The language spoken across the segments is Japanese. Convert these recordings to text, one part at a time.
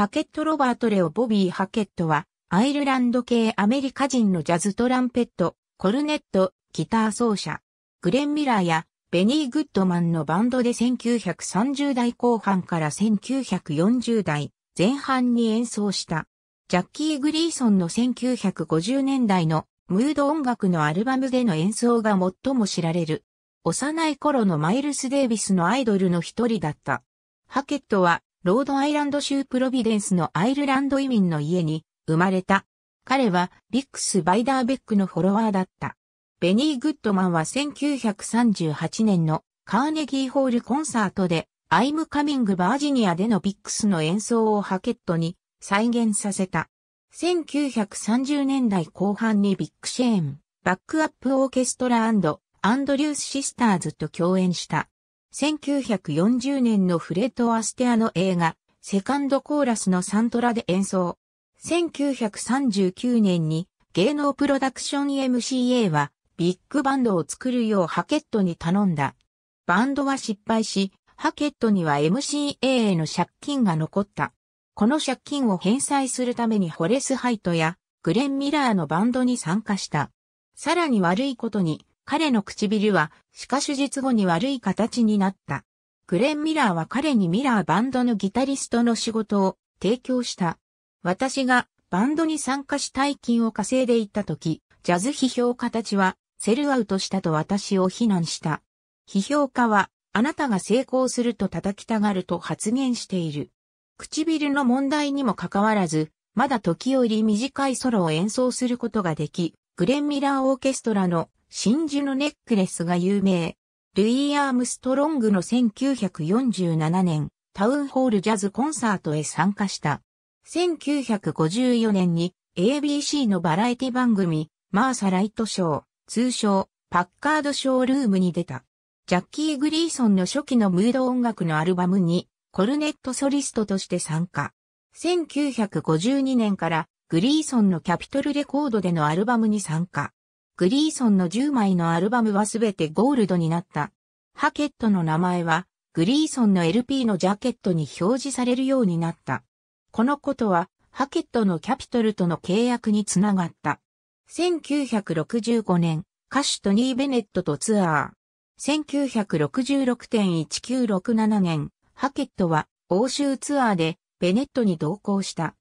ハケット・ロバート・レオ・ボビー・ハケットは、アイルランド系アメリカ人のジャズトランペット、コルネット、ギター奏者、グレン・ミラーやベニー・グッドマンのバンドで1930代後半から1940代前半に演奏した。ジャッキー・グリーソンの1950年代のムード音楽のアルバムでの演奏が最も知られる。幼い頃のマイルス・デイビスのアイドルの一人だった。ハケットはロードアイランド州プロビデンスのアイルランド移民の家に生まれた。彼はリックス・バイダーベックのフォロワーだった。ベニー・グッドマンは1938年のカーネギーホールコンサートでアイム・カミング・バージニアでのビックスの演奏をハケットに再現させた。1930年代後半にビッグシェーン、バックアップオーケストラアンドリュース・シスターズと共演した。1940年のフレッド・アステアの映画、セカンドコーラスのサントラで演奏。1939年に芸能プロダクション MCA はビッグバンドを作るようハケットに頼んだ。バンドは失敗し、ハケットには MCA への借金が残った。この借金を返済するためにホレス・ハイトやグレン・ミラーのバンドに参加した。さらに悪いことに彼の唇は、しか手術後に悪い形になった。グレン・ミラーは彼にミラーバンドのギタリストの仕事を提供した。私がバンドに参加し大金を稼いでいった時、ジャズ批評家たちはセルアウトしたと私を非難した。批評家は、あなたが成功すると叩きたがると発言している。唇の問題にもかかわらず、まだ時折短いソロを演奏することができ、グレン・ミラーオーケストラの真珠のネックレスが有名。ルイ・アームストロングの1947年、タウンホールジャズコンサートへ参加した。1954年に ABC のバラエティ番組、マーサライトショー、通称、パッカードショールームに出た。ジャッキー・グリーソンの初期のムード音楽のアルバムに、コルネットソリストとして参加。1952年から、グリーソンのキャピトルレコードでのアルバムに参加。グリーソンの10枚のアルバムはすべてゴールドになった。ハケットの名前は、グリーソンの LP のジャケットに表示されるようになった。このことは、ハケットのキャピトルとの契約につながった。1965年、歌手トニー・ベネットとツアー。1966.1967年、ハケットは欧州ツアーでベネットに同行した。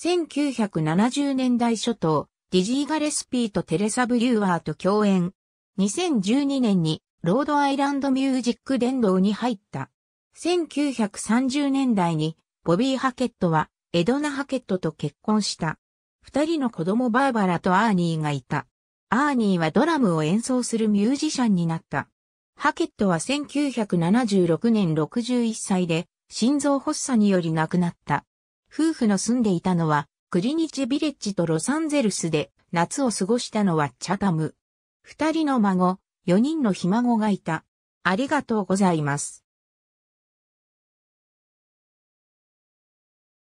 1970年代初頭、ディジー・ガレスピーとテレサ・ブリュワーと共演。2012年にロードアイランドミュージック殿堂に入った。1930年代にボビー・ハケットはエドナ・ハケットと結婚した。二人の子供バーバラとアーニーがいた。アーニーはドラムを演奏するミュージシャンになった。ハケットは1976年61歳で心臓発作により亡くなった。夫婦の住んでいたのはクリニチビレッジとロサンゼルスで夏を過ごしたのはチャタム。二人の孫、四人のひ孫がいた。ありがとうございます。